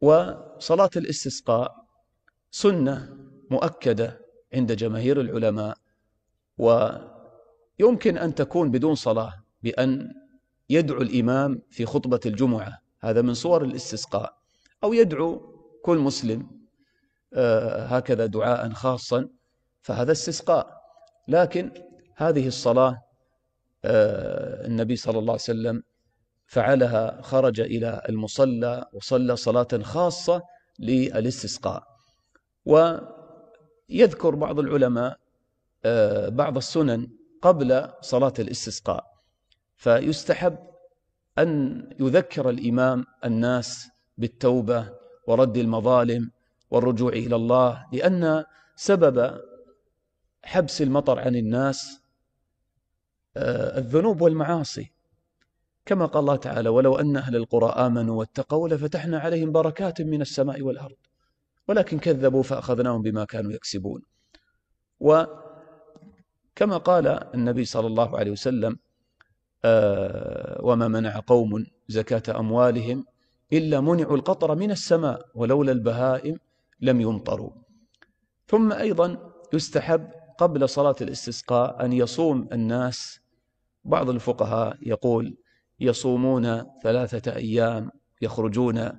وصلاة الاستسقاء سنة مؤكدة عند جماهير العلماء ويمكن أن تكون بدون صلاة بأن يدعو الإمام في خطبة الجمعة هذا من صور الاستسقاء أو يدعو كل مسلم آه، هكذا دعاء خاصا فهذا استسقاء لكن هذه الصلاة آه، النبي صلى الله عليه وسلم فعلها خرج إلى المصلى وصلى صلاة خاصة للاستسقاء ويذكر بعض العلماء آه، بعض السنن قبل صلاة الاستسقاء فيستحب أن يذكر الإمام الناس بالتوبة ورد المظالم والرجوع إلى الله لأن سبب حبس المطر عن الناس آه، الذنوب والمعاصي كما قال الله تعالى ولو أن أهل القرى آمنوا واتقوا لفتحنا عليهم بركات من السماء والأرض ولكن كذبوا فأخذناهم بما كانوا يكسبون وكما قال النبي صلى الله عليه وسلم آه، وما منع قوم زكاة أموالهم إلا منعوا القطر من السماء ولولا البهائم لم يمطروا ثم أيضا يستحب قبل صلاة الاستسقاء أن يصوم الناس بعض الفقهاء يقول يصومون ثلاثة أيام يخرجون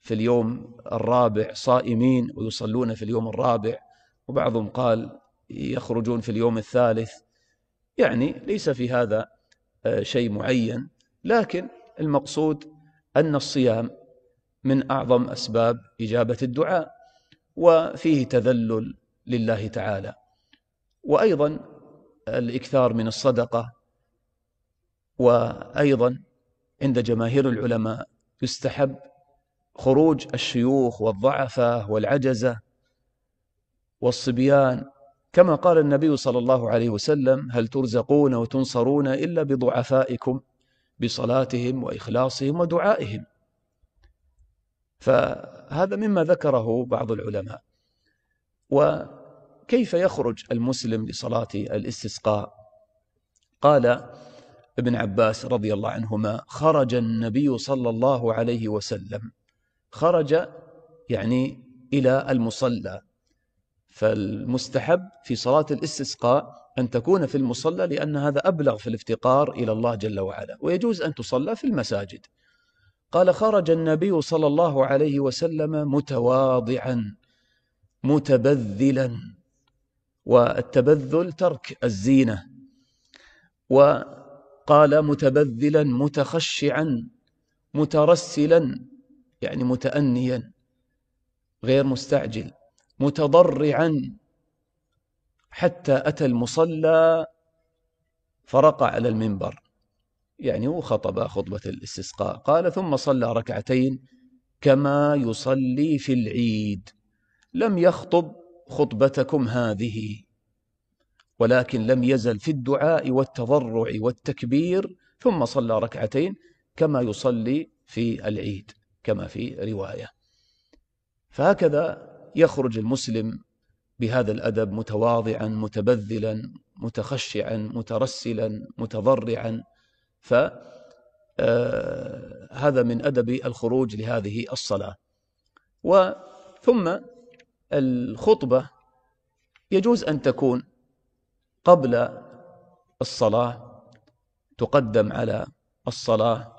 في اليوم الرابع صائمين ويصلون في اليوم الرابع وبعضهم قال يخرجون في اليوم الثالث يعني ليس في هذا آه، شيء معين لكن المقصود أن الصيام من أعظم أسباب إجابة الدعاء وفيه تذلل لله تعالى وأيضا الإكثار من الصدقة وأيضا عند جماهير العلماء يستحب خروج الشيوخ والضعفاء والعجزة والصبيان كما قال النبي صلى الله عليه وسلم هل ترزقون وتنصرون إلا بضعفائكم بصلاتهم وإخلاصهم ودعائهم فهذا مما ذكره بعض العلماء وكيف يخرج المسلم لصلاة الاستسقاء قال ابن عباس رضي الله عنهما خرج النبي صلى الله عليه وسلم خرج يعني إلى المصلى فالمستحب في صلاة الاستسقاء أن تكون في المصلى لأن هذا أبلغ في الافتقار إلى الله جل وعلا ويجوز أن تصلى في المساجد قال خرج النبي صلى الله عليه وسلم متواضعا متبذلا والتبذل ترك الزينة و قال متبذلا متخشعا مترسلا يعني متأنيا غير مستعجل متضرعا حتى أتى المصلى فرقع على المنبر يعني وخطب خطبة الاستسقاء قال ثم صلى ركعتين كما يصلي في العيد لم يخطب خطبتكم هذه ولكن لم يزل في الدعاء والتضرع والتكبير ثم صلى ركعتين كما يصلي في العيد كما في روايه فهكذا يخرج المسلم بهذا الادب متواضعا متبذلا متخشعا مترسلا متضرعا ف آه، هذا من ادب الخروج لهذه الصلاه وثم الخطبه يجوز ان تكون قبل الصلاة تقدم على الصلاة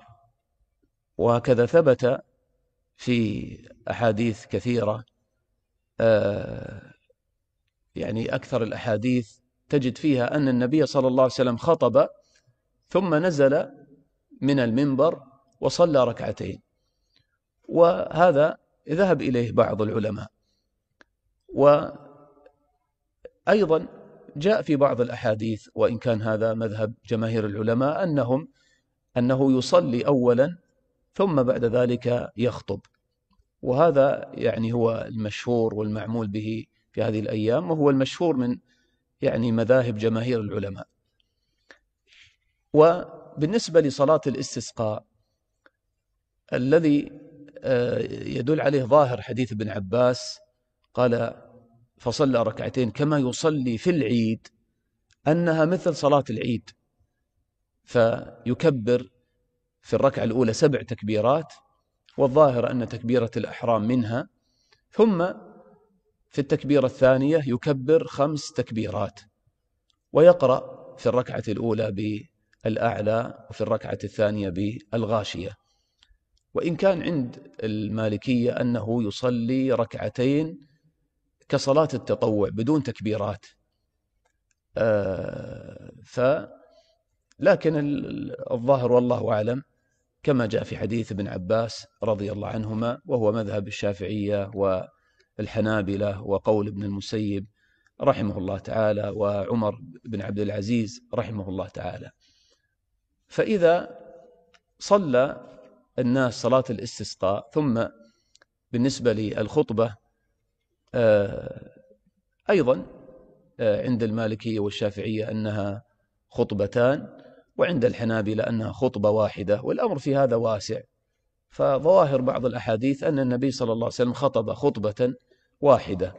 وهكذا ثبت في أحاديث كثيرة آه، يعني أكثر الأحاديث تجد فيها أن النبي صلى الله عليه وسلم خطب ثم نزل من المنبر وصلى ركعتين وهذا ذهب إليه بعض العلماء وأيضا جاء في بعض الأحاديث وإن كان هذا مذهب جماهير العلماء أنهم أنه يصلي أولا ثم بعد ذلك يخطب وهذا يعني هو المشهور والمعمول به في هذه الأيام وهو المشهور من يعني مذاهب جماهير العلماء وبالنسبة لصلاة الاستسقاء الذي آه، يدل عليه ظاهر حديث ابن عباس قال فصلى ركعتين كما يصلي في العيد أنها مثل صلاة العيد فيكبر في الركعة الأولى سبع تكبيرات والظاهر أن تكبيرة الإحرام منها ثم في التكبيرة الثانية يكبر خمس تكبيرات ويقرأ في الركعة الأولى بالأعلى وفي الركعة الثانية بالغاشية وإن كان عند المالكية أنه يصلي ركعتين كصلاة التطوع بدون تكبيرات آه، ف لكن الظاهر والله أعلم كما جاء في حديث ابن عباس رضي الله عنهما وهو مذهب الشافعية والحنابلة وقول ابن المسيب رحمه الله تعالى وعمر بن عبد العزيز رحمه الله تعالى فإذا صلى الناس صلاة الاستسقاء ثم بالنسبة للخطبة آه، أيضا آه، عند المالكية والشافعية أنها خطبتان وعند الحنابلة أنها خطبة واحدة والأمر في هذا واسع فظواهر بعض الأحاديث أن النبي صلى الله عليه وسلم خطب خطبة واحدة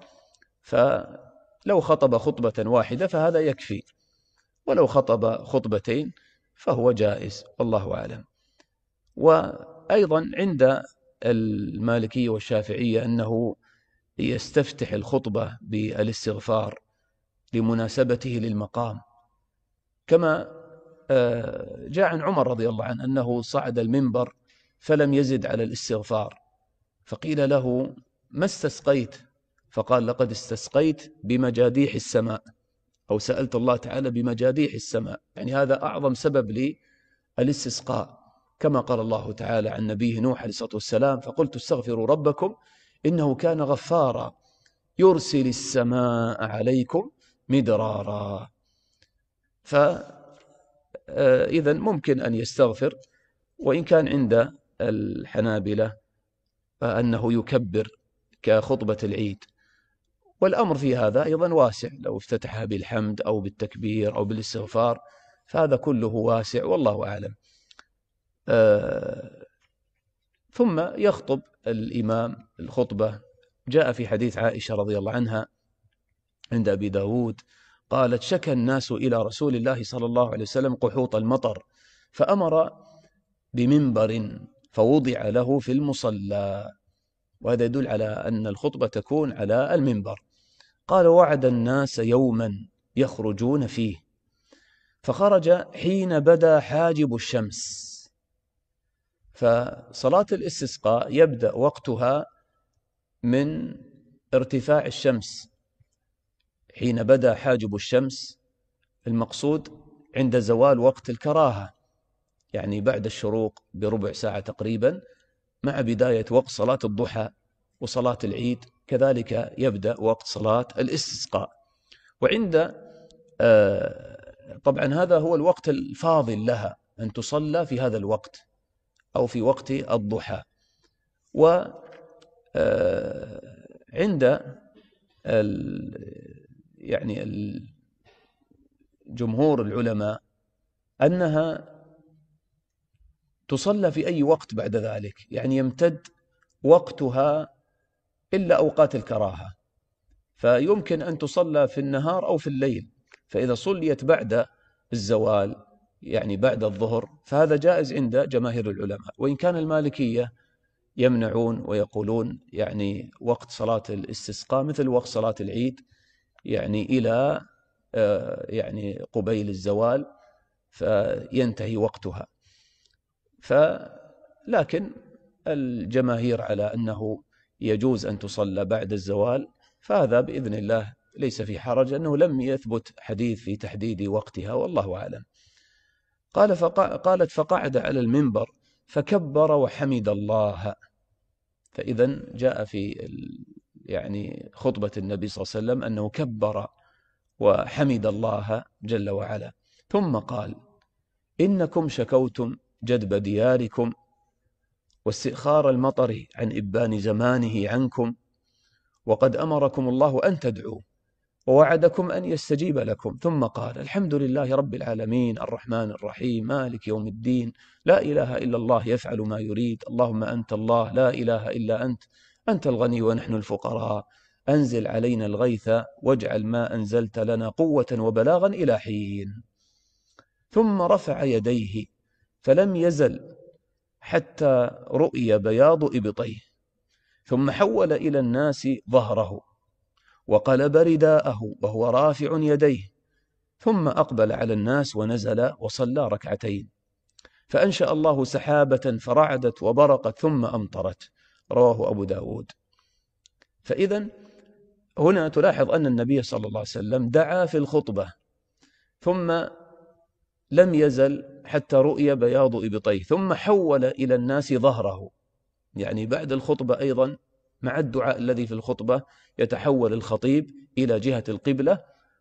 فلو خطب خطبة واحدة فهذا يكفي ولو خطب خطبتين فهو جائز والله أعلم وأيضا عند المالكية والشافعية أنه ليستفتح الخطبة بالاستغفار لمناسبته للمقام كما آه، جاء عن عمر رضي الله عنه أنه صعد المنبر فلم يزد على الاستغفار فقيل له ما استسقيت فقال لقد استسقيت بمجاديح السماء أو سألت الله تعالى بمجاديح السماء يعني هذا أعظم سبب للاستسقاء كما قال الله تعالى عن نبيه نوح عليه الصلاة والسلام فقلت استغفروا ربكم إنه كان غفارا يرسل السماء عليكم مدرارا فإذا آه، ممكن أن يستغفر وإن كان عند الحنابلة أنه يكبر كخطبة العيد والأمر في هذا أيضا واسع لو افتتحها بالحمد أو بالتكبير أو بالاستغفار فهذا كله واسع والله أعلم آه، ثم يخطب الإمام الخطبة جاء في حديث عائشة رضي الله عنها عند أبي داود قالت شكى الناس إلى رسول الله صلى الله عليه وسلم قحوط المطر فأمر بمنبر فوضع له في المصلى وهذا يدل على أن الخطبة تكون على المنبر قال وعد الناس يوما يخرجون فيه فخرج حين بدا حاجب الشمس فصلاة الاستسقاء يبدأ وقتها من ارتفاع الشمس حين بدا حاجب الشمس المقصود عند زوال وقت الكراهة يعني بعد الشروق بربع ساعة تقريبا مع بداية وقت صلاة الضحى وصلاة العيد كذلك يبدأ وقت صلاة الاستسقاء وعند آه، طبعا هذا هو الوقت الفاضل لها أن تصلى في هذا الوقت أو في وقت الضحى وعند آه، ال يعني جمهور العلماء أنها تصلى في أي وقت بعد ذلك يعني يمتد وقتها إلا أوقات الكراهة فيمكن أن تصلى في النهار أو في الليل فإذا صليت بعد الزوال يعني بعد الظهر فهذا جائز عند جماهير العلماء وإن كان المالكية يمنعون ويقولون يعني وقت صلاة الاستسقاء مثل وقت صلاة العيد يعني إلى آه، يعني قبيل الزوال فينتهي وقتها فلكن الجماهير على أنه يجوز أن تصلى بعد الزوال فهذا بإذن الله ليس في حرج أنه لم يثبت حديث في تحديد وقتها والله أعلم قال فقا قالت فقعد على المنبر فكبر وحمد الله فإذا جاء في يعني خطبة النبي صلى الله عليه وسلم أنه كبر وحمد الله جل وعلا ثم قال إنكم شكوتم جدب دياركم واستئخار المطر عن إبان زمانه عنكم وقد أمركم الله أن تدعوه ووعدكم أن يستجيب لكم ثم قال الحمد لله رب العالمين الرحمن الرحيم مالك يوم الدين لا إله إلا الله يفعل ما يريد اللهم أنت الله لا إله إلا أنت أنت الغني ونحن الفقراء أنزل علينا الغيث واجعل ما أنزلت لنا قوة وبلاغا إلى حين ثم رفع يديه فلم يزل حتى رؤي بياض إبطيه ثم حول إلى الناس ظهره وقلب رداءه وهو رافع يديه ثم أقبل على الناس ونزل وصلى ركعتين فأنشأ الله سحابة فرعدت وبرقت ثم أمطرت رواه أبو داود فإذا هنا تلاحظ أن النبي صلى الله عليه وسلم دعا في الخطبة ثم لم يزل حتى رؤي بياض إبطيه ثم حول إلى الناس ظهره يعني بعد الخطبة أيضا مع الدعاء الذي في الخطبة يتحول الخطيب إلى جهة القبلة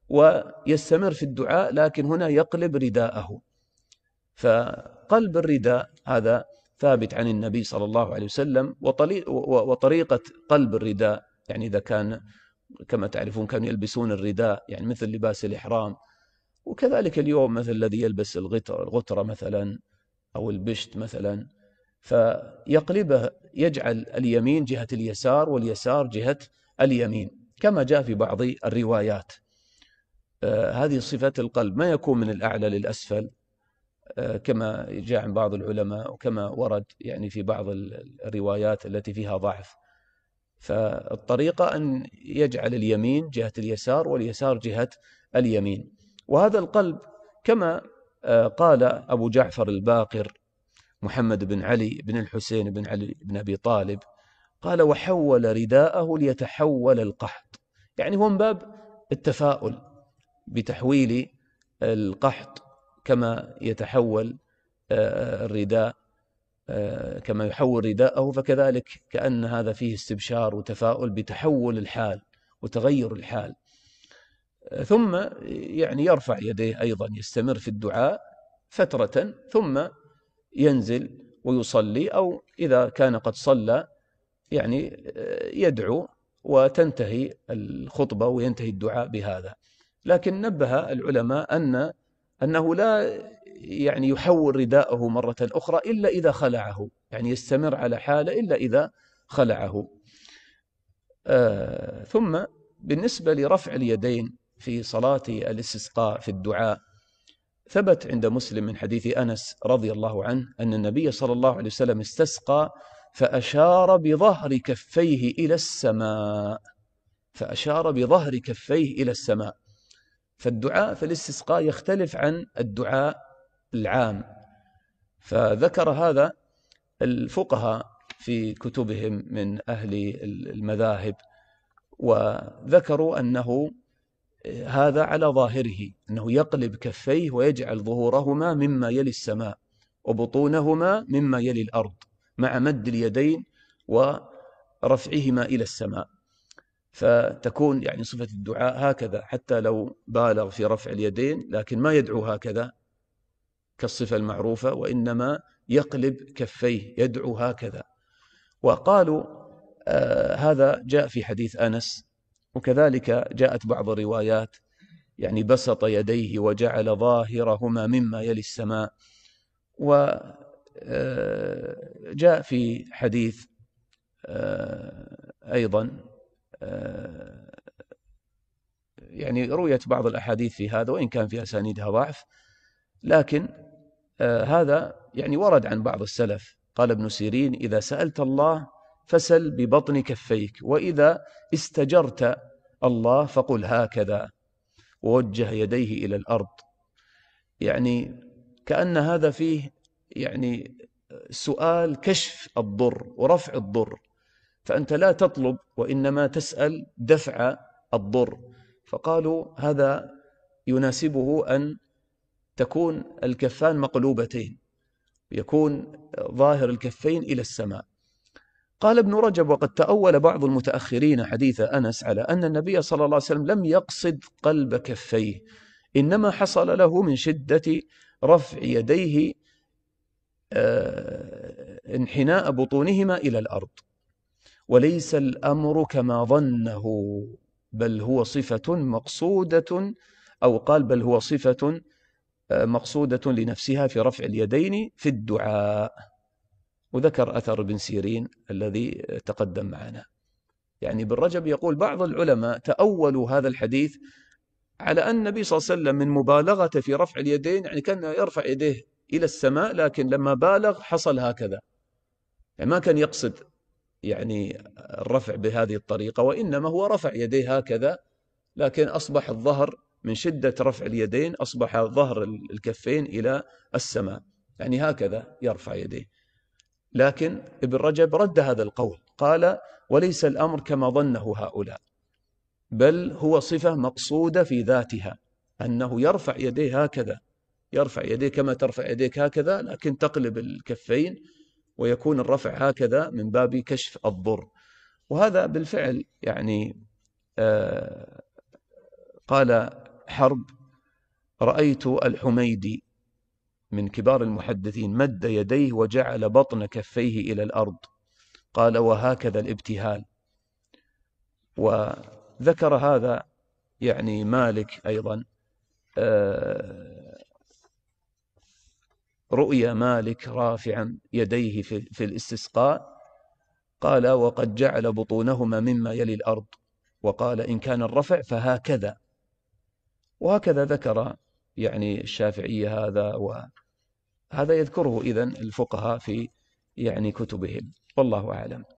ويستمر في الدعاء لكن هنا يقلب رداءه فقلب الرداء هذا ثابت عن النبي صلى الله عليه وسلم وطريقة قلب الرداء يعني إذا كان كما تعرفون كانوا يلبسون الرداء يعني مثل لباس الإحرام وكذلك اليوم مثل الذي يلبس الغترة مثلا أو البشت مثلا فيقلبه يجعل اليمين جهة اليسار واليسار جهة اليمين كما جاء في بعض الروايات آه، هذه صفة القلب ما يكون من الأعلى للأسفل آه، كما جاء عن بعض العلماء وكما ورد يعني في بعض الروايات التي فيها ضعف فالطريقة أن يجعل اليمين جهة اليسار واليسار جهة اليمين وهذا القلب كما آه، قال أبو جعفر الباقر محمد بن علي بن الحسين بن علي بن أبي طالب قال وحول رداءه ليتحول القحط يعني هو من باب التفاؤل بتحويل القحط كما يتحول آه، الرداء آه، كما يحول رداءه فكذلك كأن هذا فيه استبشار وتفاؤل بتحول الحال وتغير الحال ثم يعني يرفع يديه أيضا يستمر في الدعاء فترة ثم ينزل ويصلي أو إذا كان قد صلى يعني آه، يدعو وتنتهي الخطبة وينتهي الدعاء بهذا لكن نبه العلماء أن أنه لا يعني يحول رداءه مرة أخرى إلا إذا خلعه يعني يستمر على حاله إلا إذا خلعه آه ثم بالنسبة لرفع اليدين في صلاة الاستسقاء في الدعاء ثبت عند مسلم من حديث أنس رضي الله عنه أن النبي صلى الله عليه وسلم استسقى فأشار بظهر كفيه إلى السماء فأشار بظهر كفيه إلى السماء فالدعاء في الاستسقاء يختلف عن الدعاء العام فذكر هذا الفقهاء في كتبهم من أهل المذاهب وذكروا أنه هذا على ظاهره أنه يقلب كفيه ويجعل ظهورهما مما يلي السماء وبطونهما مما يلي الأرض مع مد اليدين ورفعهما إلى السماء فتكون يعني صفة الدعاء هكذا حتى لو بالغ في رفع اليدين لكن ما يدعو هكذا كالصفة المعروفة وإنما يقلب كفيه يدعو هكذا وقالوا آه هذا جاء في حديث أنس وكذلك جاءت بعض الروايات يعني بسط يديه وجعل ظاهرهما مما يلي السماء وجاء آه، في حديث آه، أيضا آه، يعني رويت بعض الأحاديث في هذا وإن كان في أسانيدها ضعف لكن هذا يعني ورد عن بعض السلف قال ابن سيرين إذا سألت الله فسل ببطن كفيك وإذا استجرت الله فقل هكذا ووجه يديه إلى الأرض يعني كأن هذا فيه يعني سؤال كشف الضر ورفع الضر فأنت لا تطلب وإنما تسأل دفع الضر فقالوا هذا يناسبه أن تكون الكفان مقلوبتين يكون ظاهر الكفين إلى السماء قال ابن رجب وقد تأول بعض المتأخرين حديث أنس على أن النبي صلى الله عليه وسلم لم يقصد قلب كفيه إنما حصل له من شدة رفع يديه آه، انحناء بطونهما إلى الأرض وليس الأمر كما ظنه بل هو صفة مقصودة أو قال بل هو صفة آه، مقصودة لنفسها في رفع اليدين في الدعاء وذكر أثر ابن سيرين الذي تقدم معنا يعني ابن رجب يقول بعض العلماء تأولوا هذا الحديث على أن النبي صلى الله عليه وسلم من مبالغة في رفع اليدين يعني كان يرفع يديه إلى السماء لكن لما بالغ حصل هكذا يعني ما كان يقصد يعني الرفع بهذه الطريقة وإنما هو رفع يديه هكذا لكن أصبح الظهر من شدة رفع اليدين أصبح ظهر الكفين إلى السماء يعني هكذا يرفع يديه لكن ابن رجب رد هذا القول قال وليس الأمر كما ظنه هؤلاء بل هو صفة مقصودة في ذاتها أنه يرفع يديه هكذا يرفع يديه كما ترفع يديك هكذا لكن تقلب الكفين ويكون الرفع هكذا من باب كشف الضر وهذا بالفعل يعني آه قال حرب رأيت الحميدي من كبار المحدثين مد يديه وجعل بطن كفيه إلى الأرض قال وهكذا الابتهال وذكر هذا يعني مالك أيضا آه، رؤيا مالك رافعا يديه في الاستسقاء قال وقد جعل بطونهما مما يلي الأرض وقال إن كان الرفع فهكذا وهكذا ذكر يعني الشافعية هذا هذا يذكره إذن الفقهاء في يعني كتبهم والله أعلم